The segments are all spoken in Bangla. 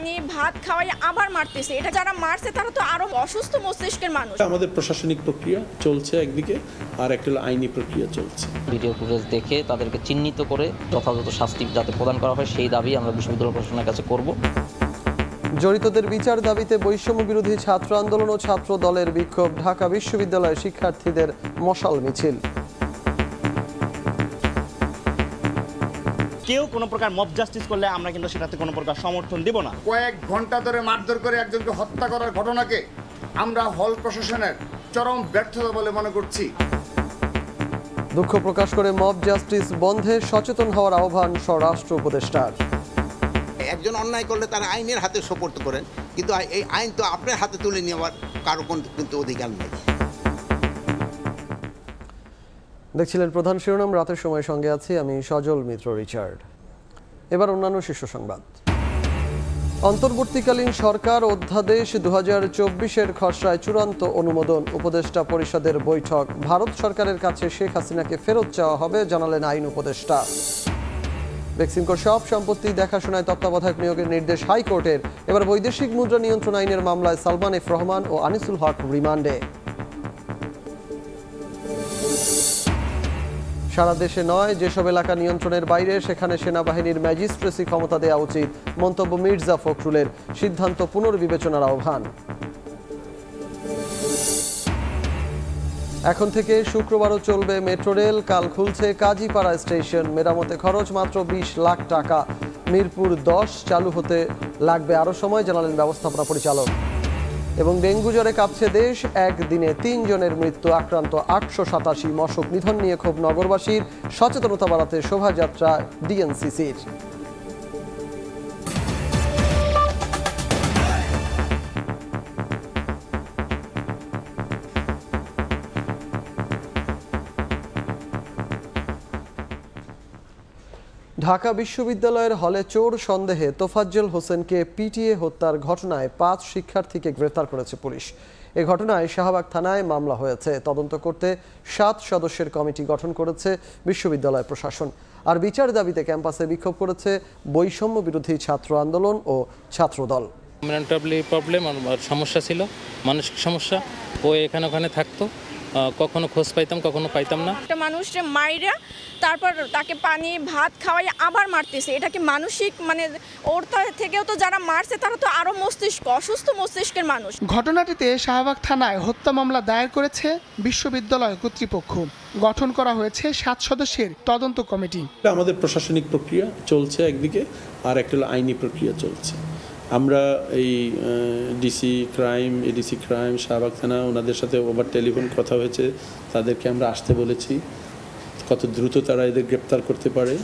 পানি ভাত খাওয়াই আবার মারতেছে এটা যারা মারছে তারা তো আরো অসুস্থ মস্তিষ্কের মানুষ আমাদের প্রশাসনিক প্রক্রিয়া চলছে একদিকে আর একটা আইনি প্রক্রিয়া চলছে ভিডিও ফুটেজ দেখে তাদেরকে চিহ্নিত করে যথাযথ শাস্তি যাতে প্রদান করা হয় সেই দাবি আমরা বিশ্ববিদ্যালয় প্রশাসনের কাছে করব জড়িতদের বিচার দাবিতে বৈষম্য বিরোধী ছাত্র আন্দোলন ও ছাত্র দলের বিক্ষোভ ঢাকা বিশ্ববিদ্যালয়ের শিক্ষার্থীদের মশাল মিছিল কেউ কোনো প্রকার মব জাস্টিস করলে আমরা কিন্তু সেটাতে কোনো প্রকার সমর্থন দিব না কয়েক ঘন্টা ধরে মারধর করে একজনকে হত্যা করার ঘটনাকে আমরা হল প্রশাসনের চরম ব্যর্থতা বলে মনে করছি দুঃখ প্রকাশ করে মব জাস্টিস বন্ধে সচেতন হওয়ার আহ্বান স্বরাষ্ট্র উপদেষ্টার একজন অন্যায় করলে তারা আইনের হাতে সোপর্দ করেন কিন্তু এই আইন তো আপনার হাতে তুলে নেওয়ার কারো কিন্তু অধিকার নেই দেখছিলেন প্রধান শিরোনাম রাতের সময় সঙ্গে আছি আমি সজল মিত্র রিচার্ড এবার অন্যান্য শীর্ষ সংবাদ অন্তর্বর্তীকালীন সরকার অধ্যাদেশ দু হাজার চব্বিশের খসড়ায় চূড়ান্ত অনুমোদন উপদেষ্টা পরিষদের বৈঠক ভারত সরকারের কাছে শেখ হাসিনাকে ফেরত চাওয়া হবে জানালেন আইন উপদেষ্টা বেক্সিমকোর সব সম্পত্তি দেখাশোনায় তত্ত্বাবধায়ক নিয়োগের নির্দেশ হাইকোর্টের এবার বৈদেশিক মুদ্রা নিয়ন্ত্রণ আইনের মামলায় সালমান এফ রহমান ও আনিসুল হক রিমান্ডে সারা দেশে নয় যেসব এলাকা নিয়ন্ত্রণের বাইরে সেখানে সেনাবাহিনীর ম্যাজিস্ট্রেসি ক্ষমতা দেওয়া উচিত মন্তব্য মির্জা ফখরুলের সিদ্ধান্ত পুনর্বিবেচনার আহ্বান এখন থেকে শুক্রবারও চলবে মেট্রো রেল কাল খুলছে কাজীপাড়া স্টেশন মেরামতে খরচ মাত্র ২০ লাখ টাকা মিরপুর দশ চালু হতে লাগবে আরও সময় জানালেন ব্যবস্থাপনা পরিচালক এবং ডেঙ্গু জ্বরে কাঁপছে দেশ একদিনে তিনজনের মৃত্যু আক্রান্ত আটশো সাতাশি মশক নিধন নিয়ে ক্ষোভ নগরবাসীর সচেতনতা বাড়াতে শোভাযাত্রা ডিএনসিসির ঢাকা বিশ্ববিদ্যালয়ের হলে চোর সন্দেহে তোফাজ্জল হোসেনকে পিটিএ হত্যার ঘটনায় পাঁচ শিক্ষার্থীকে গ্রেফতার করেছে পুলিশ এ ঘটনায় শাহবাগ থানায় মামলা হয়েছে তদন্ত করতে সাত সদস্যের কমিটি গঠন করেছে বিশ্ববিদ্যালয় প্রশাসন আর বিচার দাবিতে ক্যাম্পাসে বিক্ষোভ করেছে বৈষম্য বিরোধী ছাত্র আন্দোলন ও ছাত্রদল মেন্টালি প্রবলেম সমস্যা ছিল মানসিক সমস্যা ও এখানে ওখানে থাকতো কখনো খোঁজ পাইতাম কখনো পাইতাম না একটা মানুষের মাইরা তারপর তাকে পানি ভাত খাওয়াই আবার মারতেছে এটা কি মানসিক মানে ওর থেকেও তো যারা মারছে তারা তো আরও মস্তিষ্ক অসুস্থ মস্তিষ্কের মানুষ ঘটনাটিতে শাহবাগ থানায় হত্যা মামলা দায়ের করেছে বিশ্ববিদ্যালয় কর্তৃপক্ষ গঠন করা হয়েছে সাত সদস্যের তদন্ত কমিটি আমাদের প্রশাসনিক প্রক্রিয়া চলছে একদিকে আর একটা আইনি প্রক্রিয়া চলছে আমরা এই DC crime ADC crime Shahbag থানা ওনাদের সাথে ওভার টেলিফোন কথা হয়েছে তাদেরকে আমরা আসতে বলেছি কত দ্রুত তারা এদের গ্রেপ্তার করতে পারে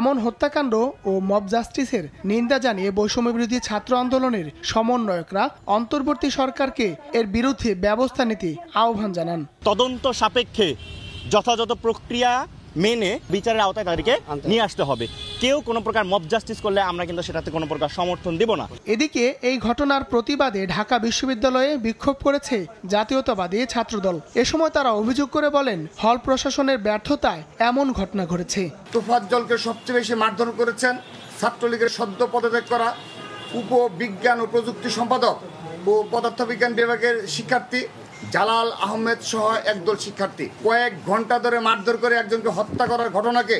এমন হত্যাকাণ্ড ও মব জাস্টিসের নিন্দা জানিয়ে বৈষম্য বিরোধী ছাত্র আন্দোলনের সমন্বয়করা অন্তর্বর্তী সরকারকে এর বিরুদ্ধে ব্যবস্থা নিতে আহ্বান জানান তদন্ত সাপেক্ষে যথাযথ প্রক্রিয়া মেনে বিচারের আওতায় তাদেরকে নিয়ে আসতে হবে কেউ কোনো প্রকার মব জাস্টিস করলে আমরা কিন্তু সেটাতে কোনো প্রকার সমর্থন দিব না এদিকে এই ঘটনার প্রতিবাদে ঢাকা বিশ্ববিদ্যালয়ে বিক্ষোভ করেছে জাতীয়তাবাদী ছাত্রদল এ সময় তারা অভিযোগ করে বলেন হল প্রশাসনের ব্যর্থতায় এমন ঘটনা ঘটেছে তোফাজ্জলকে সবচেয়ে বেশি মারধর করেছেন ছাত্রলীগের সদ্য পদত্যাগ করা উপবিজ্ঞান ও প্রযুক্তি সম্পাদক ও পদার্থবিজ্ঞান বিভাগের শিক্ষার্থী জালাল আহমেদ সহ একদল শিক্ষার্থী কয়েক ঘন্টা ধরে মারধর করে একজনকে হত্যা করার ঘটনাকে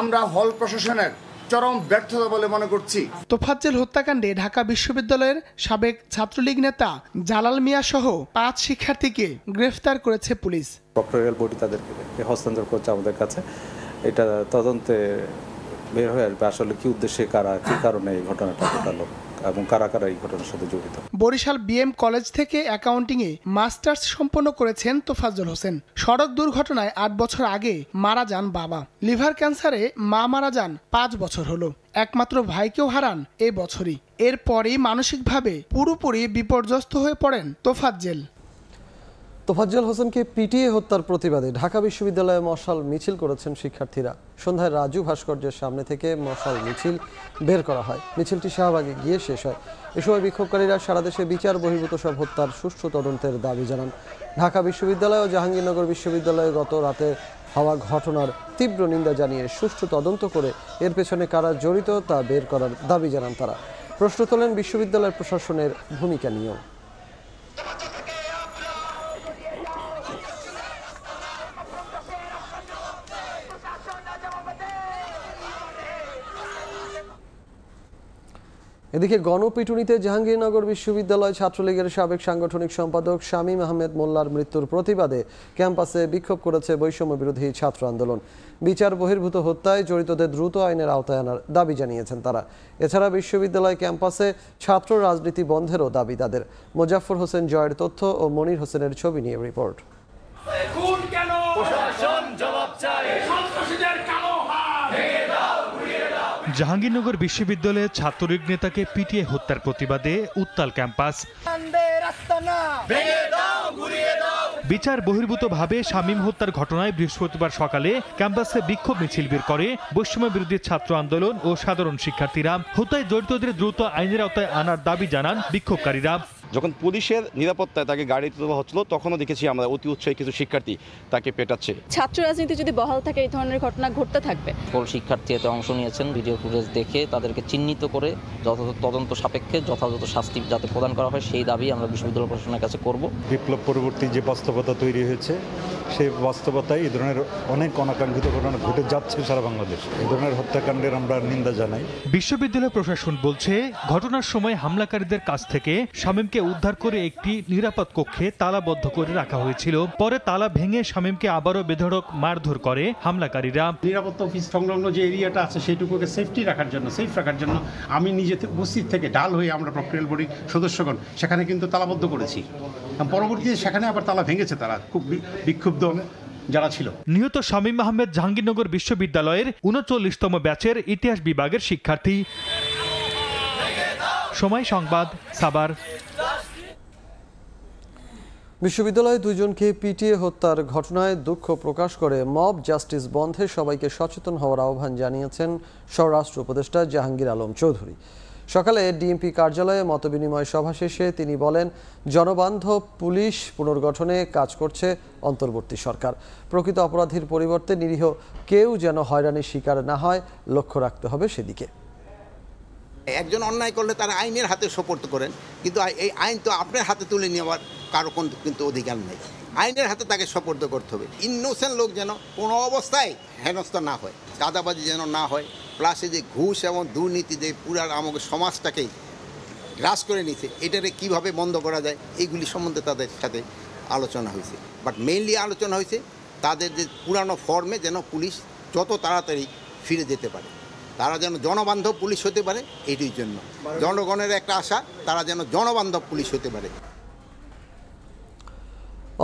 আমরা হল প্রশাসনের চরম ব্যর্থতা বলে মনে করছি তোফাজ্জেল হত্যাকাণ্ডে ঢাকা বিশ্ববিদ্যালয়ের সাবেক ছাত্রলীগ নেতা জালাল মিয়া সহ পাঁচ শিক্ষার্থীকে গ্রেফতার করেছে পুলিশ প্রক্টোরিয়াল বডি তাদেরকে হস্তান্তর করছে আমাদের কাছে এটা তদন্তে বের হয়ে আসবে আসলে কি উদ্দেশ্যে কারা কি কারণে এই ঘটনাটা ঘটালো এবং কারা কারা এই ঘটনার সাথে জড়িত বরিশাল বিএম কলেজ থেকে অ্যাকাউন্টিংয়ে মাস্টার্স সম্পন্ন করেছেন তোফাজ্জল হোসেন সড়ক দুর্ঘটনায় আট বছর আগে মারা যান বাবা লিভার ক্যান্সারে মা মারা যান পাঁচ বছর হলো একমাত্র ভাইকেও হারান এ বছরই এরপরই মানসিকভাবে পুরোপুরি বিপর্যস্ত হয়ে পড়েন তোফাজ্জেল তোফাজ্জল হোসেনকে পিটিয়ে হত্যার প্রতিবাদে ঢাকা বিশ্ববিদ্যালয়ে মশাল মিছিল করেছেন শিক্ষার্থীরা সন্ধ্যায় রাজু ভাস্কর্যের সামনে থেকে মশাল মিছিল বের করা হয় মিছিলটি শাহবাগে গিয়ে শেষ হয় এ সময় বিক্ষোভকারীরা সারা দেশে বিচার বহির্ভূত সব হত্যার সুষ্ঠু তদন্তের দাবি জানান ঢাকা বিশ্ববিদ্যালয় ও জাহাঙ্গীরনগর বিশ্ববিদ্যালয়ে গত রাতে হওয়া ঘটনার তীব্র নিন্দা জানিয়ে সুষ্ঠু তদন্ত করে এর পেছনে কারা জড়িত তা বের করার দাবি জানান তারা প্রশ্ন তোলেন বিশ্ববিদ্যালয়ের প্রশাসনের ভূমিকা নিয়েও এদিকে গণপিটুনিতে জাহাঙ্গীরনগর বিশ্ববিদ্যালয় ছাত্রলীগের সাবেক সাংগঠনিক সম্পাদক শামীম আহমেদ মোল্লার মৃত্যুর প্রতিবাদে ক্যাম্পাসে বিক্ষোভ করেছে বৈষম্য বিরোধী ছাত্র আন্দোলন বিচার বহির্ভূত হত্যায় জড়িতদের দ্রুত আইনের আওতায় আনার দাবি জানিয়েছেন তারা এছাড়া বিশ্ববিদ্যালয় ক্যাম্পাসে ছাত্র রাজনীতি বন্ধেরও দাবি তাদের মোজাফর হোসেন জয়ের তথ্য ও মনির হোসেনের ছবি নিয়ে রিপোর্ট জাহাঙ্গীরনগর বিশ্ববিদ্যালয়ের ছাত্রলীগ নেতাকে পিটিয়ে হত্যার প্রতিবাদে উত্তাল ক্যাম্পাস বিচার বহির্ভূতভাবে শামীম হত্যার ঘটনায় বৃহস্পতিবার সকালে ক্যাম্পাসে বিক্ষোভ মিছিল বের করে বৈষম্য বিরোধী ছাত্র আন্দোলন ও সাধারণ শিক্ষার্থীরা হত্যায় জড়িতদের দ্রুত আইনের আওতায় আনার দাবি জানান বিক্ষোভকারীরা যখন পুলিশের নিরাপত্তায় তাকে গাড়িতে তোলা হচ্ছিল তখনও দেখেছি আমরা অতি উৎসাহী কিছু শিক্ষার্থী তাকে পেটাচ্ছে ছাত্র রাজনীতি যদি বহাল থাকে এই ধরনের ঘটনা ঘটতে থাকবে সকল শিক্ষার্থী এতে অংশ নিয়েছেন ভিডিও ফুটেজ দেখে তাদেরকে চিহ্নিত করে যথাযথ তদন্ত সাপেক্ষে যথাযথ শাস্তি যাতে প্রদান করা হয় সেই দাবি আমরা বিশ্ববিদ্যালয় প্রশাসনের কাছে করব বিপ্লব পরবর্তী যে বাস্তবতা তৈরি হয়েছে সেই বাস্তবতায় এই ধরনের অনেক অনাকাঙ্ক্ষিত ঘটনা ঘটে যাচ্ছে সারা বাংলাদেশ এই ধরনের হত্যাকাণ্ডের আমরা নিন্দা জানাই বিশ্ববিদ্যালয় প্রশাসন বলছে ঘটনার সময় হামলাকারীদের কাছ থেকে শামীমকে উদ্ধার করে একটি নিরাপদ কক্ষে তালাবদ্ধ করে রাখা হয়েছিল পরে তালা ভেঙে শামীমকে আবারও বেধড়ক মারধর করে হামলাকারীরা নিরাপত্তা অফিস সংলগ্ন যে এরিয়াটা আছে সেটুকুকে সেফটি রাখার জন্য সেফ রাখার জন্য আমি নিজে উপস্থিত থেকে ডাল হয়ে আমরা প্রক্রিয়াল বডির সদস্যগণ সেখানে কিন্তু তালাবদ্ধ করেছি পরবর্তীতে সেখানে আবার তালা ভেঙেছে তারা খুব বিক্ষুব্ধ যারা ছিল নিহত শামীম আহমেদ জাহাঙ্গীরনগর বিশ্ববিদ্যালয়ের উনচল্লিশতম ব্যাচের ইতিহাস বিভাগের শিক্ষার্থী সময় সংবাদ সাবার বিশ্ববিদ্যালয়ে দুজনকে পিটিএ হত্যার ঘটনায় দুঃখ প্রকাশ করে মব জাস্টিস বন্ধে সবাইকে সচেতন হওয়ার আহ্বান জানিয়েছেন স্বরাষ্ট্র উপদেষ্টা জাহাঙ্গীর আলম চৌধুরী সকালে ডিএমপি কার্যালয়ে মতবিনিময় সভা শেষে তিনি বলেন জনবান্ধব পুলিশ পুনর্গঠনে কাজ করছে অন্তর্বর্তী সরকার প্রকৃত অপরাধীর পরিবর্তে নিরীহ কেউ যেন হয়রানির শিকার না হয় লক্ষ্য রাখতে হবে সেদিকে একজন অন্যায় করলে তারা আইনের হাতে সোপর্দ করেন কিন্তু এই আইন তো আপনার হাতে তুলে নেওয়ার কারো কোন কিন্তু অধিকার নেই আইনের হাতে তাকে সোপর্দ করতে হবে ইনোসেন্ট লোক যেন কোনো অবস্থায় হেনস্থা না হয় দাদাবাজি যেন না হয় প্লাস এই যে ঘুষ এবং দুর্নীতি যে পুরার আমাকে সমাজটাকেই গ্রাস করে নিছে এটারে কিভাবে বন্ধ করা যায় এইগুলি সম্বন্ধে তাদের সাথে আলোচনা হয়েছে বাট মেইনলি আলোচনা হয়েছে তাদের যে পুরানো ফর্মে যেন পুলিশ যত তাড়াতাড়ি ফিরে যেতে পারে তারা যেন জনবান্ধব পুলিশ হতে পারে এটির জন্য জনগণের একটা আশা তারা যেন জনবান্ধব পুলিশ হতে পারে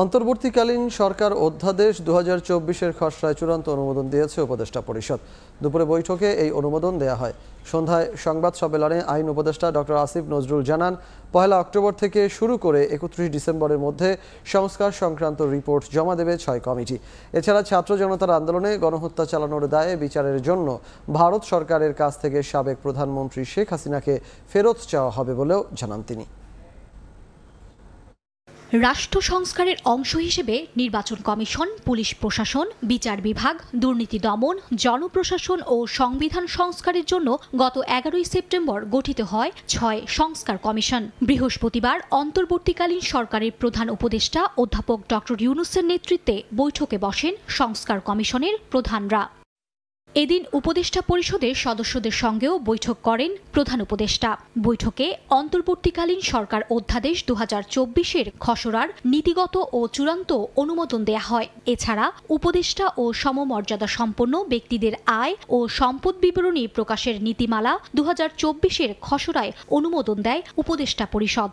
অন্তর্বর্তীকালীন সরকার অধ্যাদেশ দু হাজার চব্বিশের খসড়ায় চূড়ান্ত অনুমোদন দিয়েছে উপদেষ্টা পরিষদ দুপুরে বৈঠকে এই অনুমোদন দেয়া হয় সন্ধ্যায় সংবাদ সম্মেলনে আইন উপদেষ্টা ডক্টর আসিফ নজরুল জানান পয়লা অক্টোবর থেকে শুরু করে একত্রিশ ডিসেম্বরের মধ্যে সংস্কার সংক্রান্ত রিপোর্ট জমা দেবে ছয় কমিটি এছাড়া ছাত্র জনতার আন্দোলনে গণহত্যা চালানোর দায়ে বিচারের জন্য ভারত সরকারের কাছ থেকে সাবেক প্রধানমন্ত্রী শেখ হাসিনাকে ফেরত চাওয়া হবে বলেও জানান তিনি রাষ্ট্র সংস্কারের অংশ হিসেবে নির্বাচন কমিশন পুলিশ প্রশাসন বিচার বিভাগ দুর্নীতি দমন জনপ্রশাসন ও সংবিধান সংস্কারের জন্য গত এগারোই সেপ্টেম্বর গঠিত হয় ছয় সংস্কার কমিশন বৃহস্পতিবার অন্তর্বর্তীকালীন সরকারের প্রধান উপদেষ্টা অধ্যাপক ড ইউনুসের নেতৃত্বে বৈঠকে বসেন সংস্কার কমিশনের প্রধানরা এদিন উপদেষ্টা পরিষদের সদস্যদের সঙ্গেও বৈঠক করেন প্রধান উপদেষ্টা বৈঠকে অন্তর্বর্তীকালীন সরকার অধ্যাদেশ দু চব্বিশের খসড়ার নীতিগত ও চূড়ান্ত অনুমোদন দেয়া হয় এছাড়া উপদেষ্টা ও সমমর্যাদা সম্পন্ন ব্যক্তিদের আয় ও সম্পদ বিবরণী প্রকাশের নীতিমালা দু চব্বিশের খসড়ায় অনুমোদন দেয় উপদেষ্টা পরিষদ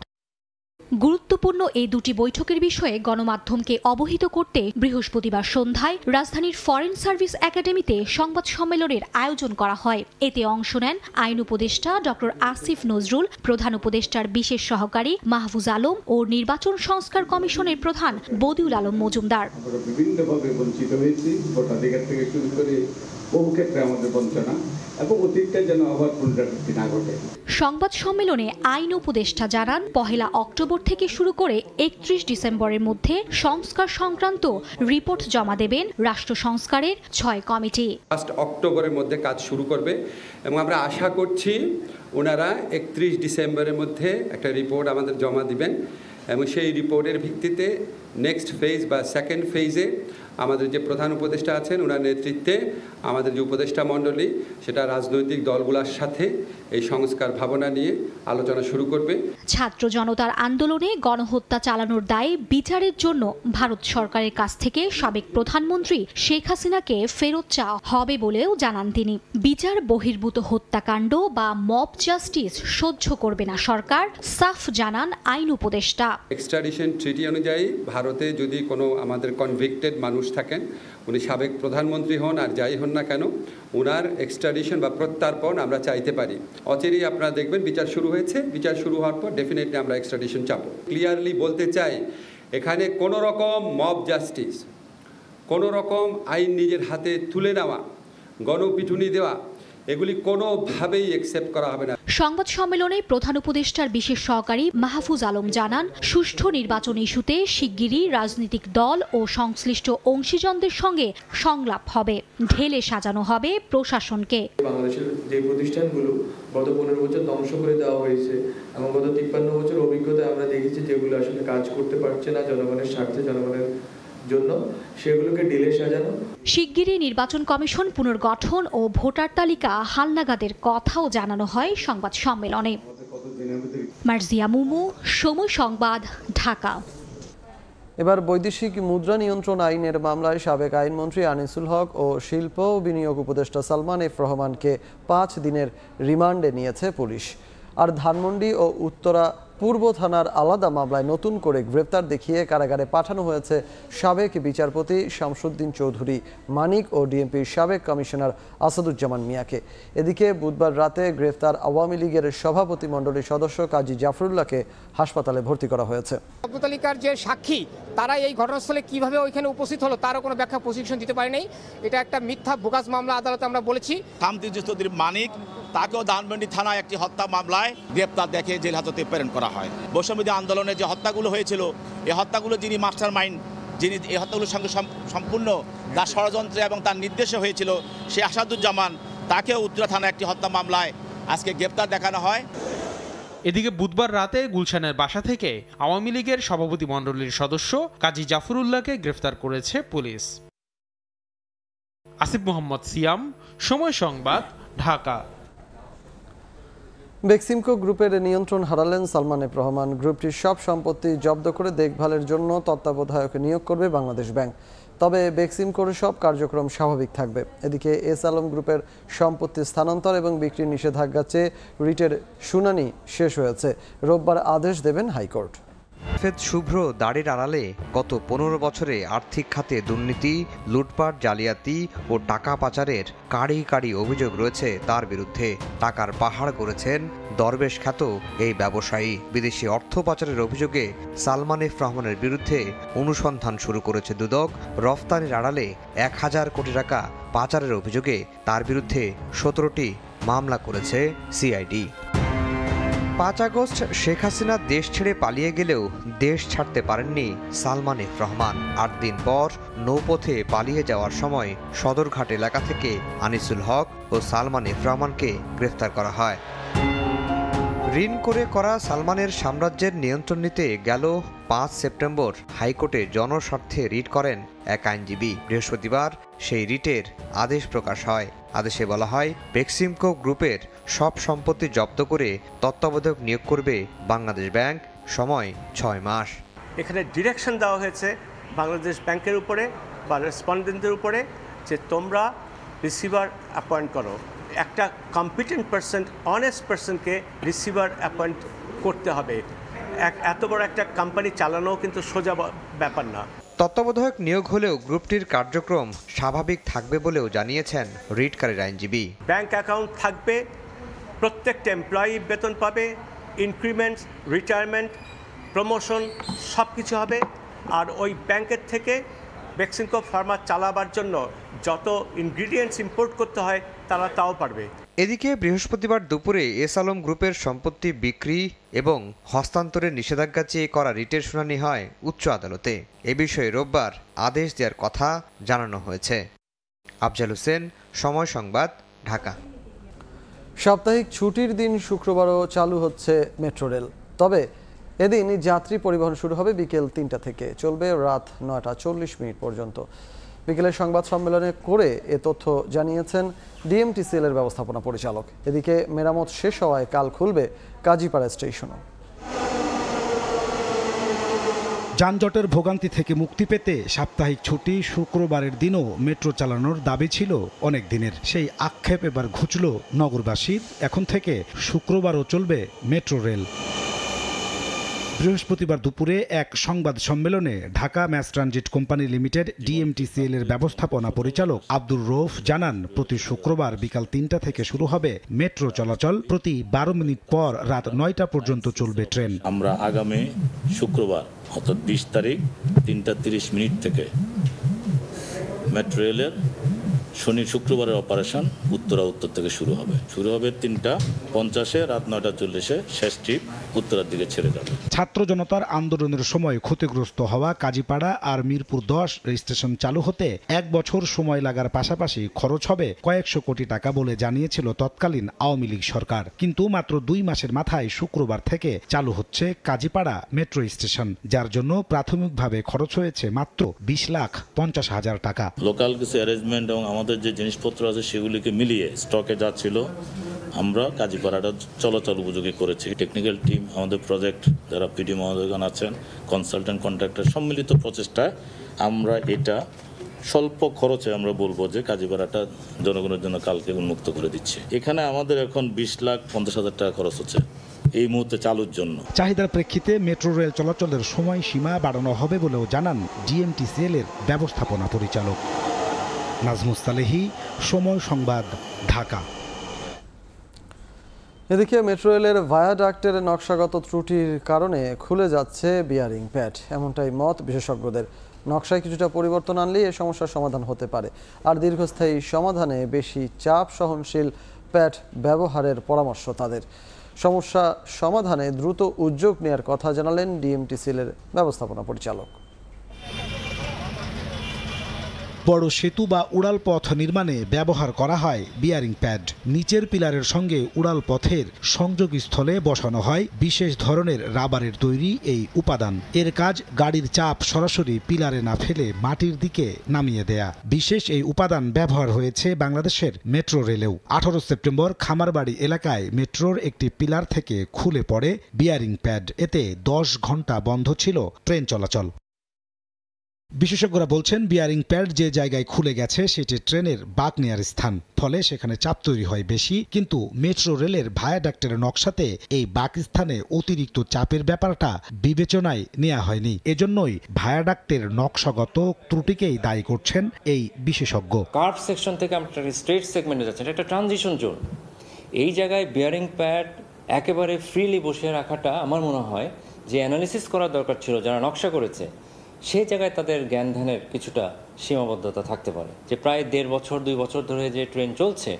গুরুত্বপূর্ণ এই দুটি বৈঠকের বিষয়ে গণমাধ্যমকে অবহিত করতে বৃহস্পতিবার সন্ধ্যায় রাজধানীর ফরেন সার্ভিস একাডেমিতে সংবাদ সম্মেলনের আয়োজন করা হয় এতে অংশ নেন আইন উপদেষ্টা ড আসিফ নজরুল প্রধান উপদেষ্টার বিশেষ সহকারী মাহফুজ আলম ও নির্বাচন সংস্কার কমিশনের প্রধান বদিউল আলম মজুমদার সংবাদ সম্মেলনে আইন উপদেষ্টা জানান পহেলা অক্টোবর থেকে শুরু করে একত্রিশ ডিসেম্বরের মধ্যে সংস্কার সংক্রান্ত রিপোর্ট জমা দেবেন রাষ্ট্র সংস্কারের ছয় কমিটি ফার্স্ট অক্টোবরের মধ্যে কাজ শুরু করবে এবং আমরা আশা করছি ওনারা একত্রিশ ডিসেম্বরের মধ্যে একটা রিপোর্ট আমাদের জমা দিবেন এবং সেই রিপোর্টের ভিত্তিতে নেক্সট ফেজ বা সেকেন্ড ফেজে আমাদের যে প্রধান উপদেষ্টা আছেন ওনার নেতৃত্বে আমাদের যে উপদেষ্টা মণ্ডলী সেটা রাজনৈতিক দলগুলোর সাথে এই সংস্কার ভাবনা নিয়ে আলোচনা শুরু করবে ছাত্র জনতার আন্দোলনে গণহত্যা চালানোর দায়ে বিচারের জন্য ভারত সরকারের কাছ থেকে সাবেক প্রধানমন্ত্রী শেখ হাসিনাকে ফেরত চাওয়া হবে বলেও জানান তিনি বিচার বহির্ভূত হত্যাকাণ্ড বা মব জাস্টিস সহ্য করবে না সরকার সাফ জানান আইন উপদেষ্টা এক্সট্রাডিশন ট্রিটি অনুযায়ী ভারতে যদি কোনো আমাদের কনভিক্টেড মানুষ থাকেন উনি সাবেক প্রধানমন্ত্রী হন আর যাই হন না কেন ওনার এক্সট্রাডিশন বা প্রত্যার্পণ আমরা চাইতে পারি অচেরই আপনারা দেখবেন বিচার শুরু হয়েছে বিচার শুরু হওয়ার পর ডেফিনেটলি আমরা এক্সট্রাডিশন চাপ ক্লিয়ারলি বলতে চাই এখানে কোনো রকম মব জাস্টিস কোনো রকম আইন নিজের হাতে তুলে নেওয়া গণপিটুনি দেওয়া এগুলি কোনোভাবেই অ্যাকসেপ্ট করা হবে না সংবাদ সম্মেলনে প্রধান উপদেষ্টার বিশেষ সহকারী মাহফুজ আলম জানান সুষ্ঠু নির্বাচন ইস্যুতে শিগগিরই রাজনৈতিক দল ও সংশ্লিষ্ট অংশীজনদের সঙ্গে সংলাপ হবে ঢেলে সাজানো হবে প্রশাসনকে বাংলাদেশের যে প্রতিষ্ঠানগুলো গত পনেরো বছর ধ্বংস করে দেওয়া হয়েছে এবং গত তিপ্পান্ন বছর অভিজ্ঞতা আমরা দেখেছি যেগুলো আসলে কাজ করতে পারছে না জনগণের স্বার্থে জনগণের জন্য সেগুলোকে ডিলে সাজানো শিগগিরই নির্বাচন কমিশন পুনর্গঠন ও ভোটার তালিকা হালনাগাদের কথাও জানানো হয় সংবাদ সম্মেলনে মার্জিয়া মুমু সময় সংবাদ ঢাকা এবার বৈদেশিক মুদ্রা নিয়ন্ত্রণ আইনের মামলায় সাবেক আইনমন্ত্রী আনিসুল হক ও শিল্প বিনিয়োগ উপদেষ্টা সালমান এফ রহমানকে পাঁচ দিনের রিমান্ডে নিয়েছে পুলিশ আর ধানমন্ডি ও উত্তরা পূর্ব থানার আলাদা মামলায় নতুন করে গ্রেপ্তার দেখিয়ে কারাগারে পাঠানো হয়েছে সাবেক বিচারপতি শামসুদ্দিন চৌধুরী মানিক ও ডিএমপির সাবেক কমিশনার আসাদুজ্জামান মিয়াকে এদিকে বুধবার রাতে গ্রেফতার আওয়ামী লীগের সভাপতি মণ্ডলীর সদস্য কাজী জাফরুল্লাহকে হাসপাতালে ভর্তি করা হয়েছে যে সাক্ষী তারা এই ঘটনাস্থলে কিভাবে ওইখানে উপস্থিত হলো তারও কোনো ব্যাখ্যা প্রশিক্ষণ দিতে পারেনি এটা একটা মিথ্যা বোগাস মামলা আদালতে আমরা বলেছি মানিক তাকেও ধানমন্ডি থানায় একটি হত্যা মামলায় গ্রেপ্তার দেখে জেল হাজতে প্রেরণ করা হয় বৈষম্যদী আন্দোলনে যে হত্যাগুলো হয়েছিল এই হত্যাগুলো যিনি মাস্টার মাইন্ড যিনি এই হত্যাগুলোর সঙ্গে সম্পূর্ণ তার ষড়যন্ত্রে এবং তার নির্দেশে হয়েছিল সে আসাদুজ্জামান তাকেও উত্তরা থানায় একটি হত্যা মামলায় আজকে গ্রেপ্তার দেখানো হয় এদিকে বুধবার রাতে গুলশানের বাসা থেকে আওয়ামী লীগের সভাপতি মণ্ডলীর সদস্য কাজী জাফরুল্লাহকে গ্রেফতার করেছে পুলিশ আসিফ মোহাম্মদ সিয়াম সময় সংবাদ ঢাকা বেক্সিমকো গ্রুপের নিয়ন্ত্রণ হারালেন সালমান এফ রহমান গ্রুপটির সব সম্পত্তি জব্দ করে দেখভালের জন্য তত্ত্বাবধায়ক নিয়োগ করবে বাংলাদেশ ব্যাংক তবে বেক্সিমকোর সব কার্যক্রম স্বাভাবিক থাকবে এদিকে এস আলম গ্রুপের সম্পত্তি স্থানান্তর এবং বিক্রির নিষেধাজ্ঞা চেয়ে রিটের শুনানি শেষ হয়েছে রোববার আদেশ দেবেন হাইকোর্ট ফেদ শুভ্র দাড়ির আড়ালে গত পনেরো বছরে আর্থিক খাতে দুর্নীতি লুটপাট জালিয়াতি ও টাকা পাচারের কাড়ি কাড়ি অভিযোগ রয়েছে তার বিরুদ্ধে টাকার পাহাড় করেছেন দরবেশ খ্যাত এই ব্যবসায়ী বিদেশি অর্থ পাচারের অভিযোগে সালমান এফ রহমানের বিরুদ্ধে অনুসন্ধান শুরু করেছে দুদক রফতানির আড়ালে এক হাজার কোটি টাকা পাচারের অভিযোগে তার বিরুদ্ধে সতেরোটি মামলা করেছে সিআইডি পাঁচ আগস্ট শেখ হাসিনা দেশ ছেড়ে পালিয়ে গেলেও দেশ ছাড়তে পারেননি সালমান এফ রহমান আট দিন পর নৌপথে পালিয়ে যাওয়ার সময় সদরঘাট এলাকা থেকে আনিসুল হক ও সালমান এফ রহমানকে গ্রেফতার করা হয় ঋণ করে করা সালমানের সাম্রাজ্যের নিয়ন্ত্রণ নিতে গেল পাঁচ সেপ্টেম্বর হাইকোর্টে জনস্বার্থে রিট করেন এক আইনজীবী বৃহস্পতিবার সেই রিটের আদেশ প্রকাশ হয় আদেশে বলা হয় বেক্সিমকো গ্রুপের সব সম্পত্তি জব্দ করে তত্ত্বাবধায়ক নিয়োগ করবে বাংলাদেশ ব্যাংক সময় ছয় মাস এখানে ডিরেকশন দেওয়া হয়েছে বাংলাদেশ ব্যাংকের উপরে বা রেসপন্ডেন্টদের উপরে যে তোমরা রিসিভার অ্যাপয়েন্ট করো একটা কম্পিটেন্ট পার্সন অনেস্ট পার্সনকে রিসিভার অ্যাপয়েন্ট করতে হবে এত বড় একটা কোম্পানি চালানো কিন্তু সোজা ব্যাপার না তত্ত্বাবধায়ক নিয়োগ হলেও গ্রুপটির কার্যক্রম স্বাভাবিক থাকবে বলেও জানিয়েছেন রিটকারীর আইনজীবী ব্যাংক অ্যাকাউন্ট থাকবে প্রত্যেকটা এমপ্লয়ি বেতন পাবে ইনক্রিমেন্টস রিটায়ারমেন্ট প্রমোশন সব কিছু হবে আর ওই ব্যাংকের থেকে বেক্সিংকো ফার্মা চালাবার জন্য যত ইনগ্রিডিয়েন্টস ইম্পোর্ট করতে হয় তারা তাও পারবে এদিকে বৃহস্পতিবার দুপুরে এস আলম গ্রুপের সম্পত্তি বিক্রি এবং হস্তান্তরের নিষেধাজ্ঞা চেয়ে করা রিটের শুনানি হয় উচ্চ আদালতে এ বিষয়ে রোববার আদেশ দেওয়ার কথা জানানো হয়েছে আফজাল হোসেন সময় সংবাদ ঢাকা সাপ্তাহিক ছুটির দিন শুক্রবারও চালু হচ্ছে মেট্রো রেল তবে এদিন যাত্রী পরিবহন শুরু হবে বিকেল তিনটা থেকে চলবে রাত নয়টা চল্লিশ মিনিট পর্যন্ত বিকেলের সংবাদ সম্মেলনে করে এ তথ্য জানিয়েছেন ডিএমটিসিএল এর ব্যবস্থাপনা পরিচালক এদিকে মেরামত শেষ হওয়ায় কাল খুলবে কাজীপাড়া স্টেশনও যানজটের ভোগান্তি থেকে মুক্তি পেতে সাপ্তাহিক ছুটি শুক্রবারের দিনও মেট্রো চালানোর দাবি ছিল অনেক দিনের সেই আক্ষেপ এবার ঘুচল নগরবাসীর এখন থেকে শুক্রবারও চলবে মেট্রো রেল বৃহস্পতিবার দুপুরে এক সংবাদ সম্মেলনে Dhaka mass transit company limited DMTCL এর ব্যবস্থাপনা পরিচালক আব্দুর রৌফ জানান প্রতি শুক্রবার বিকাল তিনটা থেকে শুরু হবে মেট্রো চলাচল প্রতি বারো মিনিট পর রাত নয়টা পর্যন্ত চলবে ট্রেন আমরা আগামী শুক্রবার অর্থাৎ বিশ তারিখ তিনটা তিরিশ মিনিট থেকে মেট্রো রেলের শনি শুক্রবারের অপারেশন উত্তরা উত্তর থেকে শুরু হবে শুরু হবে তিনটা পঞ্চাশে রাত নয়টা চল্লিশে শেষ ট্রিপ উত্তরার দিকে ছেড়ে যাবে ছাত্র জনতার আন্দোলনের সময় ক্ষতিগ্রস্ত হওয়া কাজীপাড়া আর মিরপুর দশ স্টেশন চালু হতে এক বছর সময় লাগার পাশাপাশি খরচ হবে কয়েকশো কোটি টাকা বলে জানিয়েছিল তৎকালীন আওয়ামী লীগ সরকার কিন্তু মাত্র দুই মাসের মাথায় শুক্রবার থেকে চালু হচ্ছে কাজীপাড়া মেট্রো স্টেশন যার জন্য প্রাথমিকভাবে খরচ হয়েছে মাত্র বিশ লাখ পঞ্চাশ হাজার টাকা লোকাল কিছু অ্যারেঞ্জমেন্ট এবং আমাদের আমাদের যে জিনিসপত্র আছে সেগুলিকে মিলিয়ে স্টকে যা ছিল আমরা কাজীপাড়াটা চলাচল উপযোগী করেছি টেকনিক্যাল টিম আমাদের প্রজেক্ট যারা পিডি মহোদয়গণ আছেন কনসালট্যান্ট কন্ট্রাক্টর সম্মিলিত প্রচেষ্টায় আমরা এটা স্বল্প খরচে আমরা বলবো যে কাজীপাড়াটা জনগণের জন্য কালকে উন্মুক্ত করে দিচ্ছে এখানে আমাদের এখন বিশ লাখ পঞ্চাশ হাজার টাকা খরচ হচ্ছে এই মুহূর্তে চালুর জন্য চাহিদার প্রেক্ষিতে মেট্রো রেল চলাচলের সময়সীমা বাড়ানো হবে বলেও জানান ডিএমটিসিএল এর ব্যবস্থাপনা পরিচালক নাজমুস্তালেহি সময় সংবাদ ঢাকা এদিকে মেট্রো রেলের ভায়াডাক্টের নকশাগত ত্রুটির কারণে খুলে যাচ্ছে বিয়ারিং প্যাড এমনটাই মত বিশেষজ্ঞদের নকশায় কিছুটা পরিবর্তন আনলেই এ সমস্যার সমাধান হতে পারে আর দীর্ঘস্থায়ী সমাধানে বেশি চাপ সহনশীল প্যাড ব্যবহারের পরামর্শ তাদের সমস্যা সমাধানে দ্রুত উদ্যোগ নেয়ার কথা জানালেন ডিএমটিসিলের ব্যবস্থাপনা পরিচালক বড় সেতু বা উড়াল পথ নির্মাণে ব্যবহার করা হয় বিয়ারিং প্যাড নিচের পিলারের সঙ্গে উড়াল পথের সংযোগস্থলে বসানো হয় বিশেষ ধরনের রাবারের তৈরি এই উপাদান এর কাজ গাড়ির চাপ সরাসরি পিলারে না ফেলে মাটির দিকে নামিয়ে দেয়া বিশেষ এই উপাদান ব্যবহার হয়েছে বাংলাদেশের মেট্রো রেলেও আঠারো সেপ্টেম্বর খামারবাড়ি এলাকায় মেট্রোর একটি পিলার থেকে খুলে পড়ে বিয়ারিং প্যাড এতে দশ ঘন্টা বন্ধ ছিল ট্রেন চলাচল বিশেষজ্ঞরা বলছেন বিয়ারিং প্যাড যে জায়গায় খুলে গেছে সেটি ট্রেনের বাঁক নেয়ার স্থান ফলে সেখানে চাপ তৈরি হয় বেশি কিন্তু মেট্রো রেলের ভায়াডাক্টের নকশাতে এই বাক স্থানে অতিরিক্ত চাপের ব্যাপারটা বিবেচনায় নেওয়া হয়নি এজন্যই ভায়াডাক্টের নকশাগত ত্রুটিকেই দায়ী করছেন এই বিশেষজ্ঞ কার্ভ সেকশন থেকে আমরা স্ট্রেট সেগমেন্টে যাচ্ছেন এটা একটা ট্রানজিশন জোন এই জায়গায় বিয়ারিং প্যাড একেবারে ফ্রিলি বসিয়ে রাখাটা আমার মনে হয় যে অ্যানালিসিস করা দরকার ছিল যারা নকশা করেছে সে জায়গায় তাদের জ্ঞান ধ্যানের কিছুটা সীমাবদ্ধতা থাকতে পারে যে প্রায় দেড় বছর দুই বছর ধরে যে ট্রেন চলছে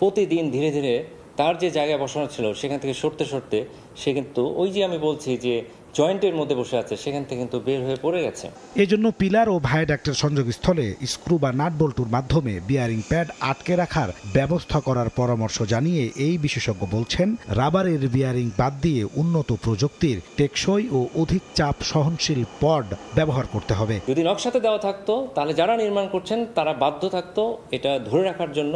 প্রতিদিন ধীরে ধীরে তার যে জায়গায় বসানো ছিল সেখান থেকে সরতে সরতে সে কিন্তু ওই যে আমি বলছি যে জয়েন্টের মধ্যে বসে আছে সেখান থেকে কিন্তু বের হয়ে পড়ে গেছে এজন্য পিলার ও ভায়াডাক্টের সংযোগস্থলে স্ক্রু বা নাট বল্টুর মাধ্যমে বিয়ারিং প্যাড আটকে রাখার ব্যবস্থা করার পরামর্শ জানিয়ে এই বিশেষজ্ঞ বলছেন রাবারের বিয়ারিং বাদ দিয়ে উন্নত প্রযুক্তির টেকসই ও অধিক চাপ সহনশীল পড ব্যবহার করতে হবে যদি নকশাতে দেওয়া থাকতো তাহলে যারা নির্মাণ করছেন তারা বাধ্য থাকতো এটা ধরে রাখার জন্য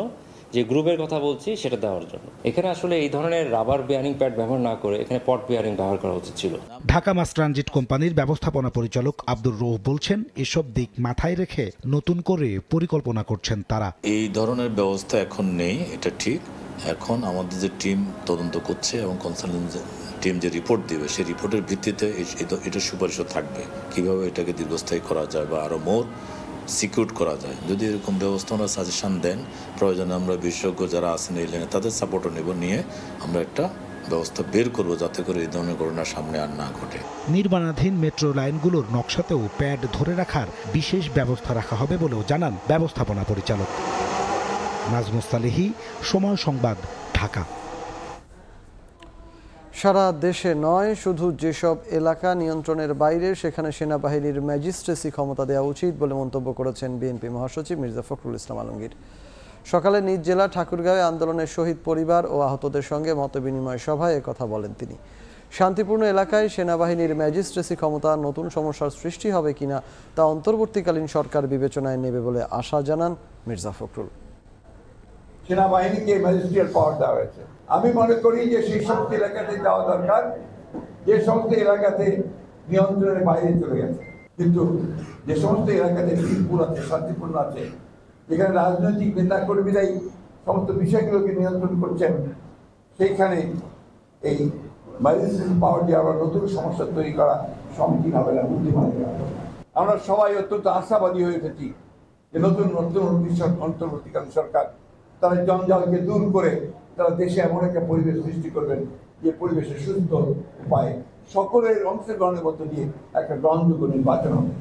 যে গ্রুপের কথা বলছি সেটা দেওয়ার জন্য এখানে আসলে এই ধরনের রাবার বেয়ারিং প্যাড ব্যবহার না করে এখানে পট বেয়ারিং ব্যবহার করা উচিত ছিল ঢাকা মাস ট্রানজিট কোম্পানির ব্যবস্থাপনা পরিচালক আব্দুর রৌফ বলছেন এসব দিক মাথায় রেখে নতুন করে পরিকল্পনা করছেন তারা এই ধরনের ব্যবস্থা এখন নেই এটা ঠিক এখন আমাদের যে টিম তদন্ত করছে এবং কনসালটেন্ট টিম যে রিপোর্ট দেবে সেই রিপোর্টের ভিত্তিতে এটা সুপারিশও থাকবে কিভাবে এটাকে দীর্ঘস্থায়ী করা যায় বা আরও মোর সিকিউর করা যায় যদি এরকম ব্যবস্থা আমরা সাজেশান দেন প্রয়োজনে আমরা বিশেষজ্ঞ যারা আছেন এই লাইনে তাদের সাপোর্টও নেব নিয়ে আমরা একটা ব্যবস্থা বের করব যাতে করে এই ধরনের ঘটনা সামনে আর না ঘটে নির্মাণাধীন মেট্রো লাইনগুলোর নকশাতেও প্যাড ধরে রাখার বিশেষ ব্যবস্থা রাখা হবে বলেও জানান ব্যবস্থাপনা পরিচালক নাজমুস্তালেহি সময় সংবাদ ঢাকা সারা দেশে নয় শুধু যেসব এলাকা নিয়ন্ত্রণের বাইরে সেখানে সেনাবাহিনীর ম্যাজিস্ট্রেসি ক্ষমতা দেওয়া উচিত বলে মন্তব্য করেছেন বিএনপি মহাসচিব মির্জা ফখরুল ইসলাম আলমগীর সকালে নিজ জেলা ঠাকুরগাঁওয়ে আন্দোলনের শহীদ পরিবার ও আহতদের সঙ্গে মতবিনিময় সভায় কথা বলেন তিনি শান্তিপূর্ণ এলাকায় সেনাবাহিনীর ম্যাজিস্ট্রেসি ক্ষমতা নতুন সমস্যার সৃষ্টি হবে কিনা তা অন্তর্বর্তীকালীন সরকার বিবেচনায় নেবে বলে আশা জানান মির্জা ফখরুল সেনাবাহিনীকে ম্যাজিস্ট্রিয়াল পাওয়ার দেওয়া হয়েছে আমি মনে করি যে সেই সমস্ত এলাকাতে যাওয়া দরকার যে সমস্ত এলাকাতে নিয়ন্ত্রণের বাইরে চলে গেছে কিন্তু যে সমস্ত এলাকাতে বীরপুর আছে শান্তিপূর্ণ আছে যেখানে রাজনৈতিক কর্মীরাই সমস্ত বিষয়গুলোকে নিয়ন্ত্রণ করছেন সেইখানে এই ম্যাজিস্ট্রেট পাওয়ার দিয়ে আমরা নতুন সমস্যা তৈরি করা সম্মুখীন হবে না বুদ্ধিমান আমরা সবাই অত্যন্ত আশাবাদী হয়ে উঠেছি যে নতুন নতুন অন্তর্বর্তীকালীন সরকার তারা জঞ্জালকে দূর করে তারা দেশে এমন একটা পরিবেশ সৃষ্টি করবেন যে পরিবেশে সুস্থ উপায়ে সকলের অংশগ্রহণের মধ্য দিয়ে একটা গ্রহণযোগ্য নির্বাচন হবে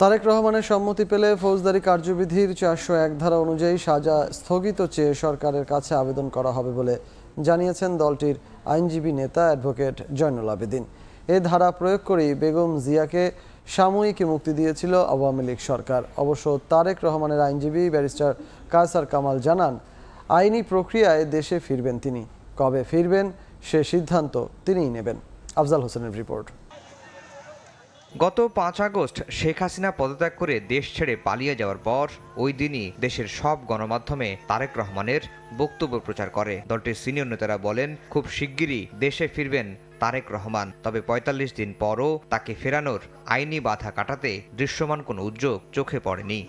তারেক রহমানের সম্মতি পেলে ফৌজদারি কার্যবিধির চারশো এক ধারা অনুযায়ী সাজা স্থগিত চেয়ে সরকারের কাছে আবেদন করা হবে বলে জানিয়েছেন দলটির আইনজীবী নেতা অ্যাডভোকেট জয়নুল আবেদিন এ ধারা প্রয়োগ করেই বেগম জিয়াকে সাময়িকই মুক্তি দিয়েছিল আওয়ামী লীগ সরকার অবশ্য তারেক রহমানের আইনজীবী ব্যারিস্টার কাসার কামাল জানান আইনি প্রক্রিয়ায় দেশে ফিরবেন তিনি কবে ফিরবেন সে সিদ্ধান্ত তিনিই নেবেন আফজাল হোসেনের রিপোর্ট গত পাঁচ আগস্ট শেখ হাসিনা পদত্যাগ করে দেশ ছেড়ে পালিয়ে যাওয়ার পর ওই দিনই দেশের সব গণমাধ্যমে তারেক রহমানের বক্তব্য প্রচার করে দলটির সিনিয়র নেতারা বলেন খুব শিগগিরই দেশে ফিরবেন তারেক রহমান তবে ৪৫ দিন পরও তাকে ফেরানোর আইনি বাধা কাটাতে দৃশ্যমান কোনো উদ্যোগ চোখে পড়েনি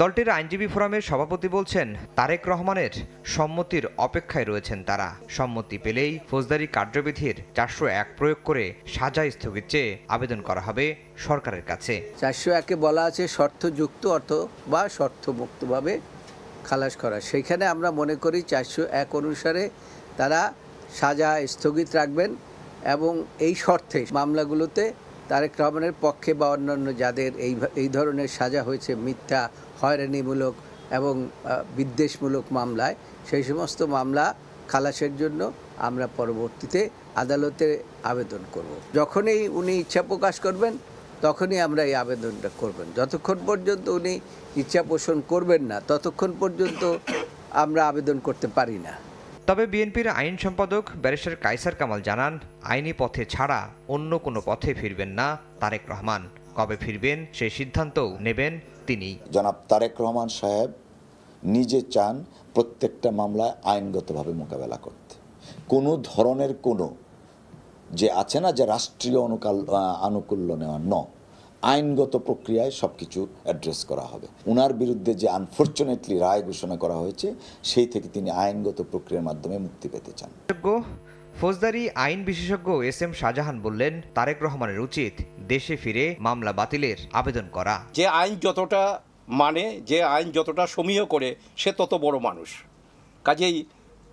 দলটির আইনজীবী ফোরামের সভাপতি বলছেন তারেক রহমানের সম্মতির অপেক্ষায় রয়েছেন তারা সম্মতি পেলেই ফৌজদারি কার্যবিধির চারশো এক প্রয়োগ করে সাজা স্থগিত চেয়ে আবেদন করা হবে সরকারের কাছে চারশো একে বলা আছে শর্তযুক্ত অর্থ বা শর্তমুক্তভাবে খালাস করা সেখানে আমরা মনে করি চারশো এক অনুসারে তারা সাজা স্থগিত রাখবেন এবং এই শর্তে মামলাগুলোতে তারেক রহমানের পক্ষে বা অন্যান্য যাদের এই এই ধরনের সাজা হয়েছে মিথ্যা হয়রানিমূলক এবং বিদ্বেষমূলক মামলায় সেই সমস্ত মামলা খালাসের জন্য আমরা পরবর্তীতে আদালতে আবেদন করব। যখনই উনি ইচ্ছা প্রকাশ করবেন তখনই আমরা এই আবেদনটা করবেন যতক্ষণ পর্যন্ত উনি ইচ্ছা পোষণ করবেন না ততক্ষণ পর্যন্ত আমরা আবেদন করতে পারি না তবে বিএনপির আইন সম্পাদক ব্যারিস্টার কাইসার কামাল জানান আইনি পথে ছাড়া অন্য কোনো পথে ফিরবেন না তারেক রহমান কবে ফিরবেন সেই সিদ্ধান্তও নেবেন তিনি জনাব তারেক রহমান সাহেব নিজে চান প্রত্যেকটা মামলায় আইনগতভাবে মোকাবেলা করতে কোনো ধরনের কোনো যে আছে না যে রাষ্ট্রীয় অনুকাল আনুকূল্য নেওয়া ন আইনগত প্রক্রিয়ায় সব কিছু অ্যাড্রেস করা হবে ওনার বিরুদ্ধে যে আনফর্চুনেটলি রায় ঘোষণা করা হয়েছে সেই থেকে তিনি আইনগত প্রক্রিয়ার মাধ্যমে মুক্তি পেতে চান ফৌজদারি আইন বিশেষজ্ঞ এস এম শাহজাহান বললেন তারেক রহমানের উচিত দেশে ফিরে মামলা বাতিলের আবেদন করা যে আইন যতটা মানে যে আইন যতটা সমীহ করে সে তত বড় মানুষ কাজেই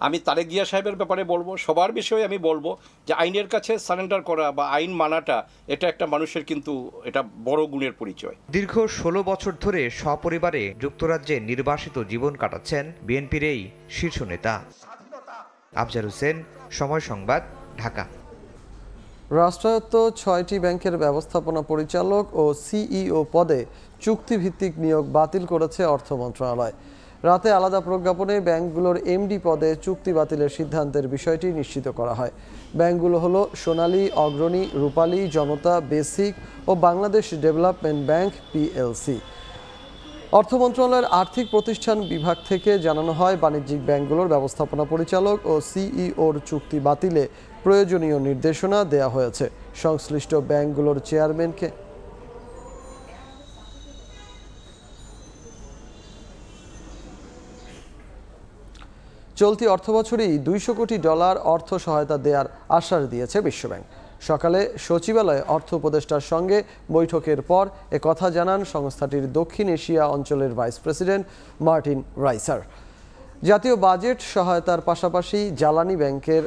আমি তারেক জিয়া সাহেবের ব্যাপারে বলবো সবার বিষয়ে আমি বলবো যে আইনের কাছে সারেন্ডার করা বা আইন মানাটা এটা একটা মানুষের কিন্তু এটা বড় গুণের পরিচয় দীর্ঘ ষোলো বছর ধরে সপরিবারে যুক্তরাজ্যে নির্বাসিত জীবন কাটাচ্ছেন বিএনপির এই শীর্ষ নেতা আফজার হোসেন সময় সংবাদ ঢাকা রাষ্ট্রায়ত্ত ছয়টি ব্যাংকের ব্যবস্থাপনা পরিচালক ও সিইও পদে চুক্তিভিত্তিক নিয়োগ বাতিল করেছে অর্থ মন্ত্রণালয় রাতে আলাদা প্রজ্ঞাপনে ব্যাংকগুলোর এমডি পদে চুক্তি বাতিলের সিদ্ধান্তের বিষয়টি নিশ্চিত করা হয় ব্যাংকগুলো হলো সোনালী অগ্রণী রূপালী জনতা বেসিক ও বাংলাদেশ ডেভেলপমেন্ট ব্যাংক পিএলসি অর্থ মন্ত্রণালয়ের আর্থিক প্রতিষ্ঠান বিভাগ থেকে জানানো হয় বাণিজ্যিক ব্যাংকগুলোর ব্যবস্থাপনা পরিচালক ও সিইওর চুক্তি বাতিলে প্রয়োজনীয় নির্দেশনা দেয়া হয়েছে সংশ্লিষ্ট ব্যাংকগুলোর চেয়ারম্যানকে চলতি অর্থবছরেই দুইশো কোটি ডলার অর্থ সহায়তা দেওয়ার আশ্বাস দিয়েছে বিশ্বব্যাংক সকালে সচিবালয়ে অর্থ উপদেষ্টার সঙ্গে বৈঠকের পর এ কথা জানান সংস্থাটির দক্ষিণ এশিয়া অঞ্চলের ভাইস প্রেসিডেন্ট মার্টিন রাইসার জাতীয় বাজেট সহায়তার পাশাপাশি জ্বালানি ব্যাংকের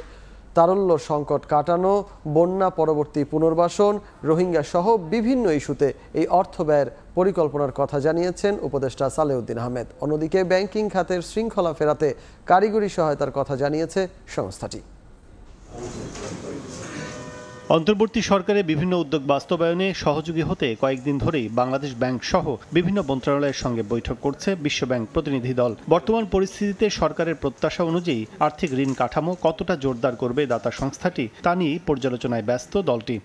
তারল্য সংকট কাটানো বন্যা পরবর্তী পুনর্বাসন রোহিঙ্গা সহ বিভিন্ন ইস্যুতে এই অর্থ ব্যয়ের পরিকল্পনার কথা জানিয়েছেন উপদেষ্টা সালেউদ্দিন আহমেদ অন্যদিকে ব্যাংকিং খাতের শৃঙ্খলা ফেরাতে কারিগরি সহায়তার কথা জানিয়েছে সংস্থাটি অন্তর্বর্তী সরকারের বিভিন্ন উদ্যোগ বাস্তবায়নে সহযোগী হতে কয়েকদিন ধরেই বাংলাদেশ ব্যাংক সহ বিভিন্ন মন্ত্রণালয়ের সঙ্গে বৈঠক করছে বিশ্বব্যাংক প্রতিনিধি দল বর্তমান পরিস্থিতিতে সরকারের প্রত্যাশা অনুযায়ী আর্থিক ঋণ কাঠামো কতটা জোরদার করবে দাতা সংস্থাটি তা নিয়েই পর্যালোচনায় ব্যস্ত দলটি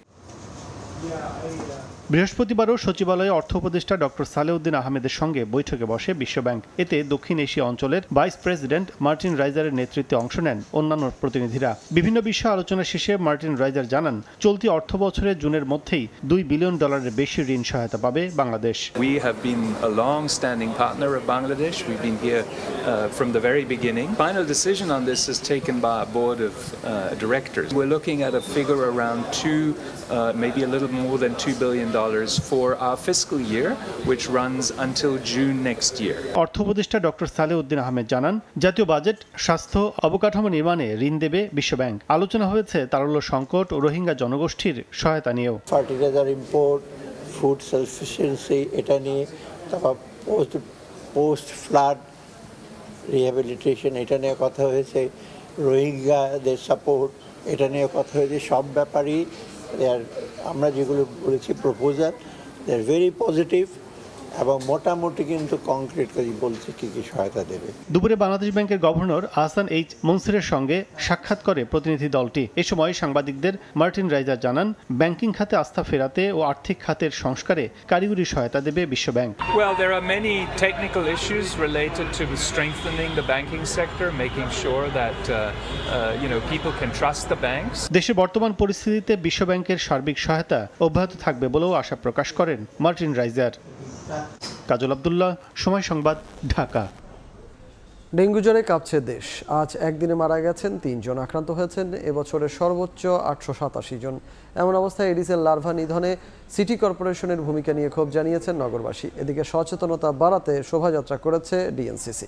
বৃহস্পতিবারও সচিবালয়ে অর্থ উপদেষ্টা ড সালেউদ্দিন আহমেদের সঙ্গে বৈঠকে বসে বিশ্বব্যাংক এতে দক্ষিণ এশিয়া অঞ্চলের ভাইস প্রেসিডেন্ট মার্টিন রাইজারের নেতৃত্বে অংশ নেন অন্যান্য প্রতিনিধিরা বিভিন্ন বিষয়ে আলোচনা শেষে মার্টিন রাইজার জানান চলতি অর্থ বছরের জুনের মধ্যেই দুই বিলিয়ন ডলারের বেশি ঋণ সহায়তা পাবে Bangladesh we have been a long standing partner of Bangladesh we been here from the very beginning final decision on this board of directors we are looking at a figure around 2 maybe a little more than for our fiscal year, which runs until June next year. অর্থ উপদেষ্টা ডক্টর সালেউদ্দিন আহমেদ জানান জাতীয় বাজেট স্বাস্থ্য অবকাঠামো নির্মাণে ঋণ দেবে বিশ্বব্যাংক আলোচনা হয়েছে তারল্য সংকট ও রোহিঙ্গা জনগোষ্ঠীর সহায়তা নিয়েও ফার্টিলাইজার ইম্পোর্ট ফুড সাফিসিয়েন্সি এটা নিয়ে তারপর পোস্ট পোস্ট ফ্লাড রিহ্যাবিলিটেশন এটা নিয়ে কথা হয়েছে রোহিঙ্গাদের সাপোর্ট এটা নিয়ে কথা হয়েছে সব ব্যাপারই They are, Amra Jigulu, They are very positive. এবং মোটামুটি কিন্তু কংক্রিট বলছে কি কি সহায়তা দেবে দুপুরে বাংলাদেশ ব্যাংকের গভর্নর আহসান এইচ সঙ্গে সাক্ষাৎ করে প্রতিনিধি দলটি এ সময় সাংবাদিকদের মার্টিন রাইজার জানান ব্যাংকিং খাতে আস্থা ফেরাতে ও আর্থিক খাতের সংস্কারে কারিগরি সহায়তা দেবে বিশ্বব্যাংক Well, there are many technical issues related uh, uh, দেশের বর্তমান পরিস্থিতিতে বিশ্বব্যাংকের সার্বিক সহায়তা অব্যাহত থাকবে বলেও আশা প্রকাশ করেন মার্টিন রাইজার কাজল আবদুল্লাহ সময় সংবাদ ঢাকা ডেঙ্গু জ্বরে কাঁপছে দেশ আজ একদিনে মারা গেছেন তিনজন আক্রান্ত হয়েছেন এবছরের সর্বোচ্চ আটশো সাতাশি জন এমন অবস্থায় এডিসের লার্ভা নিধনে সিটি কর্পোরেশনের ভূমিকা নিয়ে ক্ষোভ জানিয়েছেন নগরবাসী এদিকে সচেতনতা বাড়াতে শোভাযাত্রা করেছে ডিএনসিসি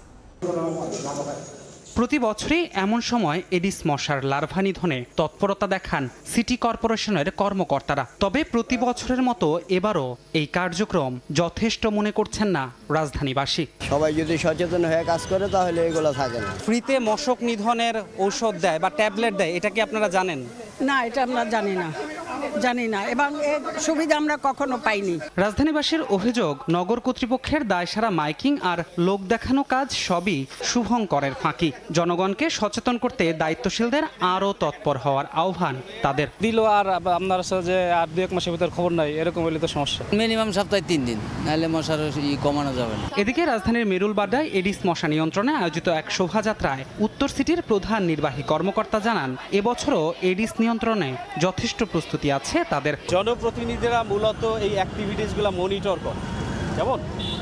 প্রতি বছরই এমন সময় এডিস মশার লার্ভা নিধনে তৎপরতা দেখান সিটি কর্পোরেশনের কর্মকর্তারা তবে প্রতি বছরের মতো এবারও এই কার্যক্রম যথেষ্ট মনে করছেন না রাজধানীবাসী সবাই যদি সচেতন হয়ে কাজ করে তাহলে এগুলো থাকে না ফ্রিতে মশক নিধনের ঔষধ দেয় বা ট্যাবলেট দেয় এটা কি আপনারা জানেন না এটা আমরা জানি না জানি না এবং এর সুবিধা আমরা কখনো পাইনি রাজধানীবাসীর অভিযোগ নগর কর্তৃপক্ষের দায়সারা মাইকিং আর লোক দেখানো কাজ সবই শুভঙ্করের ফাঁকি জনগণকে সচেতন করতে দায়িত্বশীলদের আরও তৎপর হওয়ার আহ্বান তাদের দিল আর আপনার যে আর দু এক মাসের ভিতরে খবর নাই এরকম হলে তো সমস্যা মিনিমাম সপ্তাহে তিন দিন নাহলে মশার কমানো যাবে না এদিকে রাজধানীর মেরুল বাড্ডায় এডিস মশা নিয়ন্ত্রণে আয়োজিত এক শোভাযাত্রায় উত্তর সিটির প্রধান নির্বাহী কর্মকর্তা জানান এবছরও এডিস নিয়ন্ত্রণে যথেষ্ট প্রস্তুতি আছে আছে তাদের জনপ্রতিনিধিরা মূলত এই অ্যাক্টিভিটিসগুলো মনিটর করে কেমন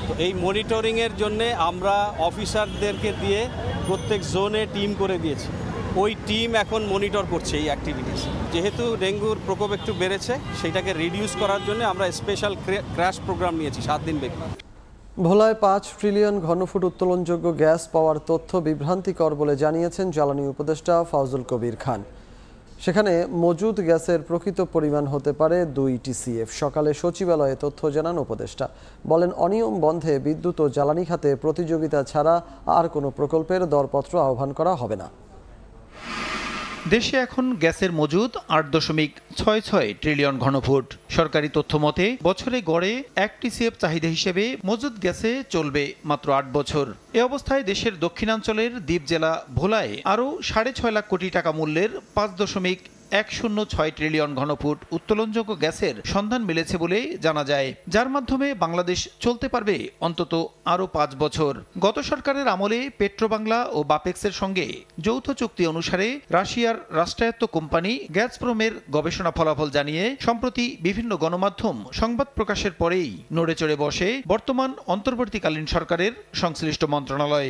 তো এই মনিটরিংয়ের জন্যে আমরা অফিসারদেরকে দিয়ে প্রত্যেক জোনে টিম করে দিয়েছি ওই টিম এখন মনিটর করছে এই অ্যাক্টিভিটিস যেহেতু ডেঙ্গুর প্রকোপ একটু বেড়েছে সেটাকে রিডিউস করার জন্য আমরা স্পেশাল ক্র্যাশ প্রোগ্রাম নিয়েছি সাত দিন ব্যাপী ভোলায় পাঁচ ট্রিলিয়ন ঘনফুট উত্তোলনযোগ্য গ্যাস পাওয়ার তথ্য বিভ্রান্তিকর বলে জানিয়েছেন জ্বালানি উপদেষ্টা ফাউজুল কবির খান সেখানে মজুদ গ্যাসের প্রকৃত পরিমাণ হতে পারে দুই টিসিএফ সকালে সচিবালয়ে তথ্য জানান উপদেষ্টা বলেন অনিয়ম বন্ধে বিদ্যুৎ ও জ্বালানি খাতে প্রতিযোগিতা ছাড়া আর কোনো প্রকল্পের দরপত্র আহ্বান করা হবে না দেশে এখন গ্যাসের মজুদ আট দশমিক ছয় ছয় ট্রিলিয়ন ঘনফুট সরকারি তথ্য মতে বছরে গড়ে এক টিসিএফ চাহিদা হিসেবে মজুদ গ্যাসে চলবে মাত্র আট বছর এ অবস্থায় দেশের দক্ষিণাঞ্চলের দ্বীপ জেলা ভোলায় আরও সাড়ে ছয় লাখ কোটি টাকা মূল্যের পাঁচ দশমিক এক শূন্য ছয় ট্রিলিয়ন ঘনফুট উত্তোলনযোগ্য গ্যাসের সন্ধান মিলেছে বলে জানা যায় যার মাধ্যমে বাংলাদেশ চলতে পারবে অন্তত আরও পাঁচ বছর গত সরকারের আমলে পেট্রোবাংলা ও বাপেক্সের সঙ্গে যৌথ চুক্তি অনুসারে রাশিয়ার রাষ্ট্রায়ত্ত কোম্পানি গ্যাসপ্রোমের গবেষণা ফলাফল জানিয়ে সম্প্রতি বিভিন্ন গণমাধ্যম সংবাদ প্রকাশের পরেই নড়ে চড়ে বসে বর্তমান অন্তর্বর্তীকালীন সরকারের সংশ্লিষ্ট মন্ত্রণালয়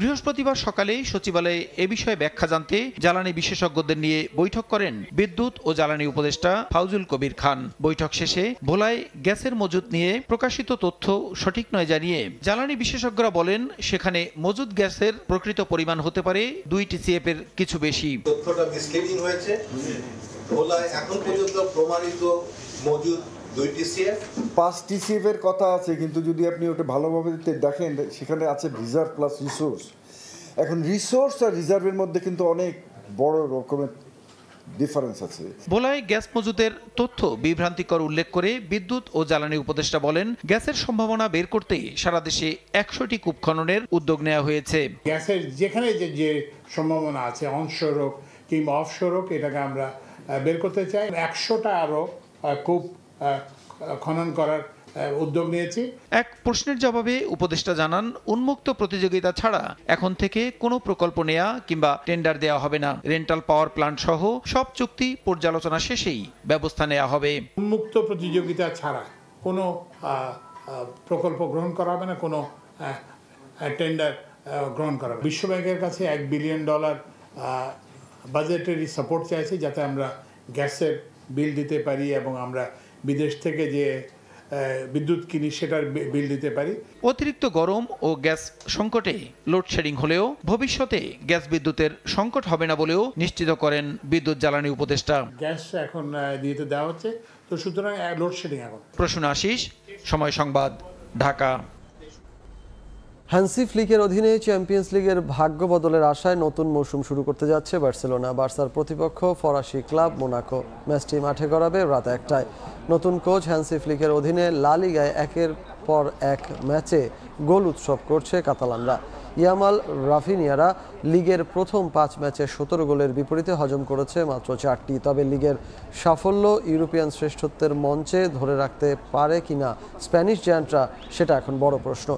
বৃহস্পতিবার সকালে সচিবালয়ে এ বিষয়ে ব্যাখ্যা জানতে জ্বালানি বিশেষজ্ঞদের নিয়ে বৈঠক করেন বিদ্যুৎ ও জ্বালানি উপদেষ্টা ফাউজুল কবির খান বৈঠক শেষে ভোলায় গ্যাসের মজুত নিয়ে প্রকাশিত তথ্য সঠিক নয় জানিয়ে জ্বালানি বিশেষজ্ঞরা বলেন সেখানে মজুদ গ্যাসের প্রকৃত পরিমাণ হতে পারে দুই টিসিএফ এর কিছু বেশি তথ্যটা মিসলিডিং হয়েছে ভোলায় এখন পর্যন্ত প্রমাণিত মজুদ দুই পাঁচ টিসিএফ এর কথা আছে কিন্তু যদি আপনি ওটা ভালোভাবে দেখেন সেখানে আছে রিজার্ভ প্লাস রিসোর্স এখন রিসোর্স আর রিজার্ভের মধ্যে কিন্তু অনেক বড় রকমের ডিফারেন্স আছে ভোলায় গ্যাস মজুদের তথ্য বিভ্রান্তিকর উল্লেখ করে বিদ্যুৎ ও জ্বালানি উপদেষ্টা বলেন গ্যাসের সম্ভাবনা বের করতেই সারা দেশে একশোটি কূপ খননের উদ্যোগ নেওয়া হয়েছে গ্যাসের যেখানে যে যে সম্ভাবনা আছে অনসড়ক কিংবা অফসড়ক এটাকে আমরা বের করতে চাই একশোটা আরও কূপ খনন করার উদ্যোগ নিয়েছি এক প্রশ্নের জবাবে উপদেষ্টা জানান উন্মুক্ত প্রতিযোগিতা ছাড়া এখন থেকে কোনো প্রকল্প নেয়া কিংবা টেন্ডার দেওয়া হবে না রেন্টাল পাওয়ার প্ল্যান্ট সহ সব চুক্তি পর্যালোচনা শেষেই ব্যবস্থা নেওয়া হবে উন্মুক্ত প্রতিযোগিতা ছাড়া কোনো প্রকল্প গ্রহণ করা হবে না কোনো টেন্ডার গ্রহণ করা হবে বিশ্বব্যাংকের কাছে এক বিলিয়ন ডলার বাজেটেরই সাপোর্ট চাইছি যাতে আমরা গ্যাসের বিল দিতে পারি এবং আমরা বিদেশ থেকে যে বিদ্যুৎ কিনি সেটার বিল দিতে পারি অতিরিক্ত গরম ও গ্যাস সংকটে লোডশেডিং হলেও ভবিষ্যতে গ্যাস বিদ্যুতের সংকট হবে না বলেও নিশ্চিত করেন বিদ্যুৎ জ্বালানি উপদেষ্টা গ্যাস এখন দিতে দেওয়া হচ্ছে তো সুতরাং লোডশেডিং এখন প্রশ্ন আশিস সময় সংবাদ ঢাকা হ্যান্সি ফ্লিকের অধীনে চ্যাম্পিয়ন্স লিগের ভাগ্য বদলের আশায় নতুন মৌসুম শুরু করতে যাচ্ছে বার্সেলোনা বার্সার প্রতিপক্ষ ফরাসি ক্লাব মোনাকো ম্যাচটি মাঠে গড়াবে রাত একটায় নতুন কোচ হ্যান্সি ফ্লিকের অধীনে লালিগায় একের পর এক ম্যাচে গোল উৎসব করছে কাতালানরা ইয়ামাল রাফিনিয়ারা লিগের প্রথম পাঁচ ম্যাচে সতেরো গোলের বিপরীতে হজম করেছে মাত্র চারটি তবে লিগের সাফল্য ইউরোপিয়ান শ্রেষ্ঠত্বের মঞ্চে ধরে রাখতে পারে কিনা স্প্যানিশ জ্যান্টরা সেটা এখন বড় প্রশ্ন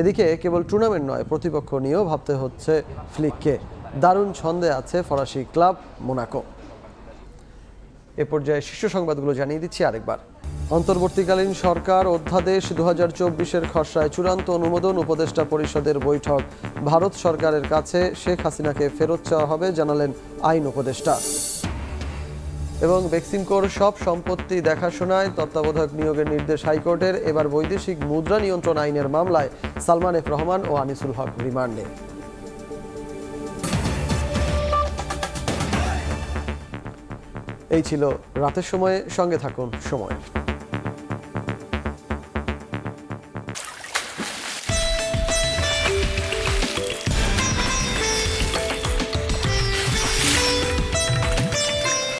এদিকে কেবল টুর্নামেন্ট নয় প্রতিপক্ষ নিয়েও ভাবতে হচ্ছে ফ্লিককে দারুণ ছন্দে আছে ফরাসি ক্লাব মোনাকো এ পর্যায়ে শীর্ষ সংবাদগুলো জানিয়ে দিচ্ছি আরেকবার অন্তর্বর্তীকালীন সরকার অধ্যাদেশ দু হাজার চব্বিশের খসড়ায় চূড়ান্ত অনুমোদন উপদেষ্টা পরিষদের বৈঠক ভারত সরকারের কাছে শেখ হাসিনাকে ফেরত চাওয়া হবে জানালেন আইন উপদেষ্টা এবং বেক্সিমকোর সব সম্পত্তি দেখাশোনায় তত্ত্বাবধায়ক নিয়োগের নির্দেশ হাইকোর্টের এবার বৈদেশিক মুদ্রা নিয়ন্ত্রণ আইনের মামলায় সালমান এফ রহমান ও আনিসুল হক রিমান্ডে এই ছিল রাতের সময়ে সঙ্গে থাকুন সময়